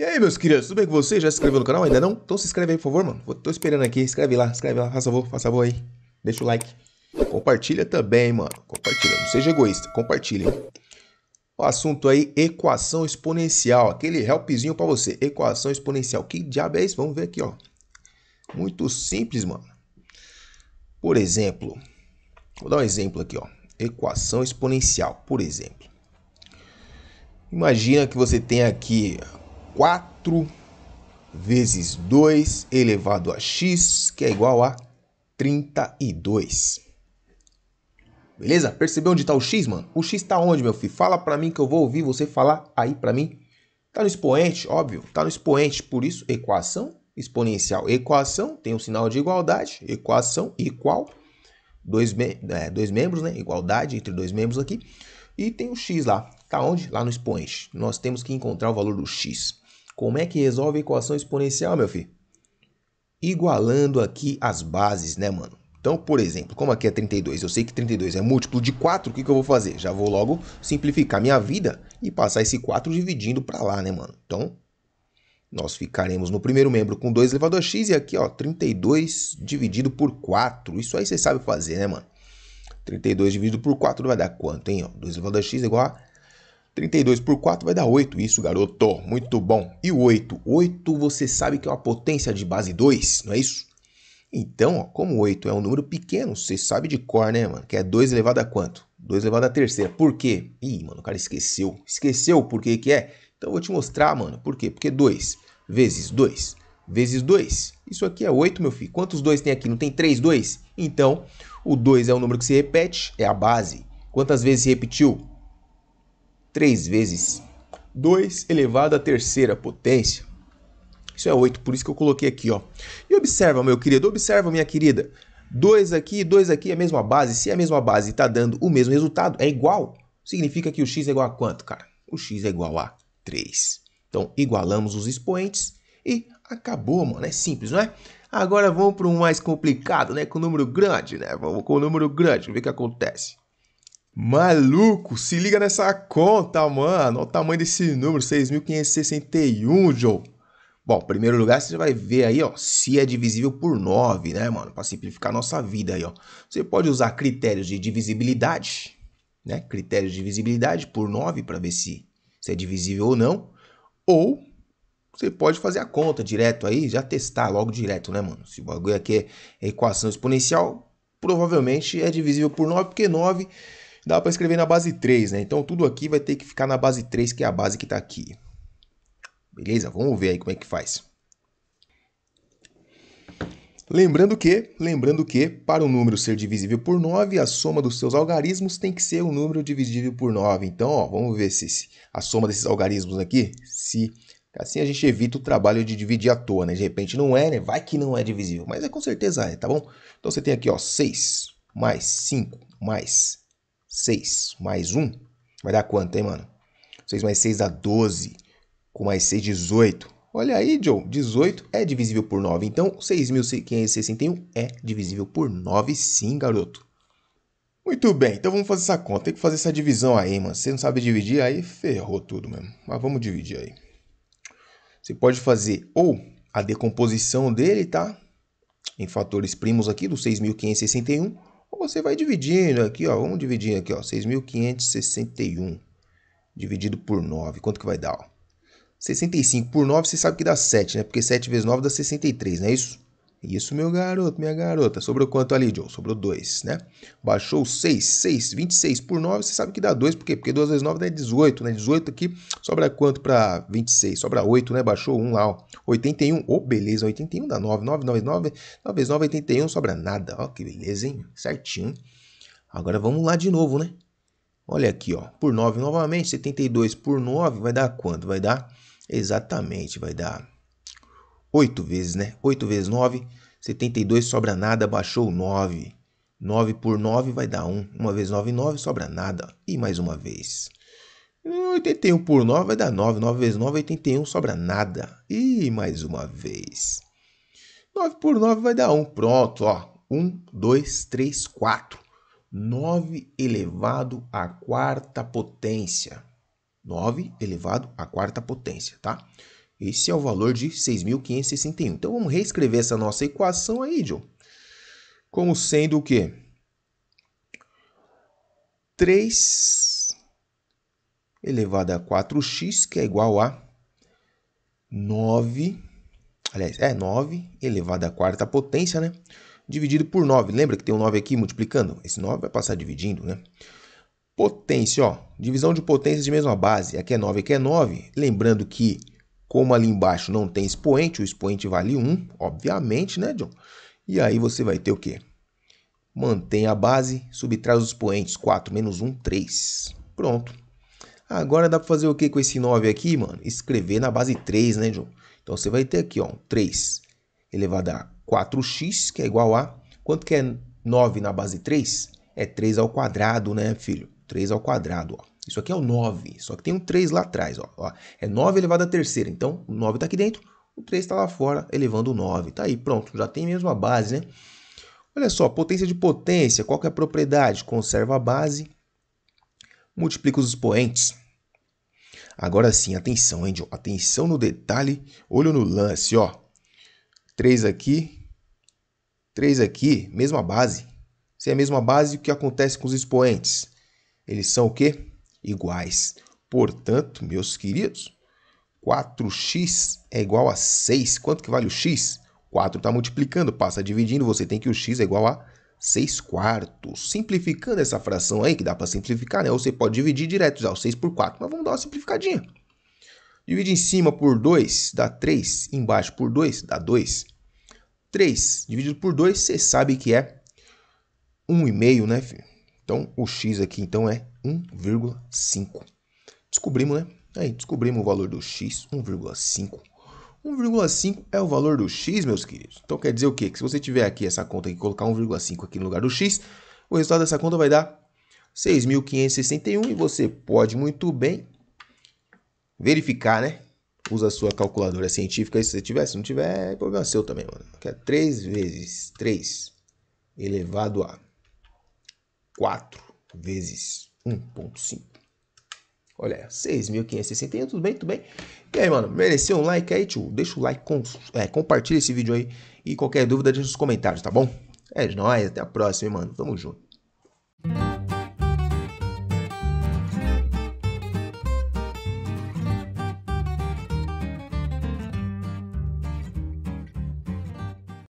E aí, meus queridos, tudo bem com vocês? Já se inscreveu no canal? Ainda não? Então se inscreve aí, por favor, mano. Estou tô esperando aqui. Escreve lá, escreve lá. Faça favor, faça favor aí. Deixa o like. Compartilha também, mano. Compartilha. Não seja egoísta. Compartilha. O assunto aí, equação exponencial. Aquele helpzinho para você. Equação exponencial. Que diabo é isso? Vamos ver aqui, ó. Muito simples, mano. Por exemplo, vou dar um exemplo aqui, ó. Equação exponencial, por exemplo. Imagina que você tem aqui 4 vezes 2 elevado a x, que é igual a 32. Beleza? Percebeu onde está o x, mano? O x está onde, meu filho? Fala para mim que eu vou ouvir você falar aí para mim. Tá no expoente, óbvio. Tá no expoente, por isso equação exponencial. Equação tem o um sinal de igualdade, equação igual dois, me é, dois membros, né? Igualdade entre dois membros aqui. E tem o x lá. Tá onde? Lá no expoente. Nós temos que encontrar o valor do x. Como é que resolve a equação exponencial, meu filho? Igualando aqui as bases, né, mano? Então, por exemplo, como aqui é 32, eu sei que 32 é múltiplo de 4, o que, que eu vou fazer? Já vou logo simplificar minha vida e passar esse 4 dividindo para lá, né, mano? Então, nós ficaremos no primeiro membro com 2 elevado a x e aqui, ó, 32 dividido por 4. Isso aí você sabe fazer, né, mano? 32 dividido por 4 vai dar quanto, hein? Ó, 2 elevado a x é igual a 32 por 4 vai dar 8. Isso, garoto. Muito bom. E o 8? 8 você sabe que é uma potência de base 2, não é isso? Então, ó, como 8 é um número pequeno, você sabe de cor, né, mano? Que é 2 elevado a quanto? 2 elevado a terceira. Por quê? Ih, mano, o cara esqueceu. Esqueceu por que que é? Então eu vou te mostrar, mano. Por quê? Porque 2 vezes 2 vezes 2. Isso aqui é 8, meu filho. Quantos 2 tem aqui? Não tem 3 2? Então, o 2 é um número que se repete, é a base. Quantas vezes se repetiu? 3 vezes 2 elevado à terceira potência. Isso é 8, por isso que eu coloquei aqui, ó. E observa, meu querido, observa, minha querida. 2 aqui e 2 aqui é a mesma base. Se é a mesma base está dando o mesmo resultado, é igual, significa que o x é igual a quanto, cara? O x é igual a 3. Então, igualamos os expoentes e acabou, mano. É simples, não é? Agora vamos para um mais complicado, né? Com número grande, né? Vamos com o número grande, ver o que acontece. Maluco, se liga nessa conta, mano. Olha o tamanho desse número, 6.561, Joe. Bom, primeiro lugar, você vai ver aí, ó, se é divisível por 9, né, mano? Para simplificar nossa vida aí, ó. Você pode usar critérios de divisibilidade, né? Critérios de divisibilidade por 9 para ver se, se é divisível ou não. Ou você pode fazer a conta direto aí, já testar logo direto, né, mano? Se o bagulho aqui é equação exponencial, provavelmente é divisível por 9, porque 9 dá para escrever na base 3, né? Então tudo aqui vai ter que ficar na base 3, que é a base que está aqui. Beleza? Vamos ver aí como é que faz. Lembrando que, lembrando que, para um número ser divisível por 9, a soma dos seus algarismos tem que ser um número divisível por 9. Então, ó, vamos ver se, se, a soma desses algarismos aqui, se assim a gente evita o trabalho de dividir à toa, né? De repente não é, né? Vai que não é divisível, mas é com certeza é, tá bom? Então você tem aqui, ó, 6 mais 5 mais 6 mais 1 vai dar quanto, hein, mano? 6 mais 6 dá 12. Com mais 6, 18. Olha aí, Joe. 18 é divisível por 9. Então, 6.561 é divisível por 9, sim, garoto. Muito bem, então vamos fazer essa conta. Tem que fazer essa divisão aí, mano. você não sabe dividir, aí ferrou tudo mesmo. Mas vamos dividir aí. Você pode fazer ou a decomposição dele, tá? Em fatores primos aqui do 6.561 ou então, Você vai dividindo aqui, ó, vamos dividir aqui, ó, 6.561 dividido por 9, quanto que vai dar, ó? 65 por 9, você sabe que dá 7, né? Porque 7 vezes 9 dá 63, não é isso? Isso, meu garoto, minha garota. Sobrou quanto ali, Joe? Sobrou 2, né? Baixou 6, 6, 26 por 9, você sabe que dá 2, por quê? Porque 2 vezes 9 dá 18, né? 18 aqui sobra quanto para 26? Sobra 8, né? Baixou 1 lá, ó. 81, ô, oh, beleza, 81 dá 9, 9, 9, 9, 9 vezes 9, 81, sobra nada, ó, que beleza, hein? Certinho. Agora vamos lá de novo, né? Olha aqui, ó, por 9 novamente, 72 por 9 vai dar quanto? Vai dar, exatamente, vai dar 8 vezes, né? 8 vezes 9, 72 sobra nada, baixou 9. 9 por 9 vai dar 1. 1 vezes 9, 9 sobra nada. E mais uma vez. 81 por 9 vai dar 9. 9 vezes 9, 81 sobra nada. E mais uma vez. 9 por 9 vai dar 1. Pronto, ó. 1, 2, 3, 4. 9 elevado à quarta potência. 9 elevado à quarta potência, tá? Esse é o valor de 6.561. Então vamos reescrever essa nossa equação aí, John, como sendo o quê? 3 elevado a 4x, que é igual a 9, aliás, é 9 elevado à quarta potência, né? Dividido por 9. Lembra que tem um 9 aqui multiplicando? Esse 9 vai passar dividindo, né? Potência, ó. Divisão de potências de mesma base. Aqui é 9, aqui é 9. Lembrando que como ali embaixo não tem expoente, o expoente vale 1, obviamente, né, John? E aí você vai ter o quê? Mantém a base, subtrai os expoentes. 4 menos 1, 3. Pronto. Agora dá para fazer o quê com esse 9 aqui, mano? Escrever na base 3, né, John? Então você vai ter aqui, ó, 3 elevado a 4x, que é igual a... Quanto que é 9 na base 3? É 3 ao quadrado, né, filho? 3 ao quadrado, ó. Isso aqui é o 9, só que tem um 3 lá atrás. Ó, ó. É 9 elevado a terceira, então o 9 está aqui dentro, o 3 está lá fora, elevando o 9. Está aí, pronto, já tem mesmo a base, né? Olha só, potência de potência, qual que é a propriedade? Conserva a base, multiplica os expoentes. Agora sim, atenção, hein, John? Atenção no detalhe, olho no lance, ó. 3 aqui, 3 aqui, mesma base. Se é a mesma base, o que acontece com os expoentes? Eles são o quê? iguais. Portanto, meus queridos, 4x é igual a 6. Quanto que vale o x? 4 está multiplicando, passa dividindo, você tem que o x é igual a 6 quartos. Simplificando essa fração aí, que dá para simplificar, né? Ou você pode dividir direto usar o 6 por 4, mas vamos dar uma simplificadinha. Divide em cima por 2, dá 3. Embaixo por 2, dá 2. 3 dividido por 2, você sabe que é 1,5, né, filho? Então, o x aqui então é 1,5. Descobrimos, né? Aí, descobrimos o valor do x, 1,5. 1,5 é o valor do x, meus queridos. Então, quer dizer o quê? Que se você tiver aqui essa conta e colocar 1,5 aqui no lugar do x, o resultado dessa conta vai dar 6.561 e você pode muito bem verificar, né? Usa a sua calculadora científica se você tiver. Se não tiver, é problema seu também, mano. Que é 3 vezes 3 elevado a 4 vezes 1.5. Olha, 6.561, tudo bem, tudo bem? E aí, mano, mereceu um like aí, tio? Deixa o like, é, compartilha esse vídeo aí e qualquer dúvida deixa nos comentários, tá bom? É nóis, até a próxima, hein, mano. Tamo junto.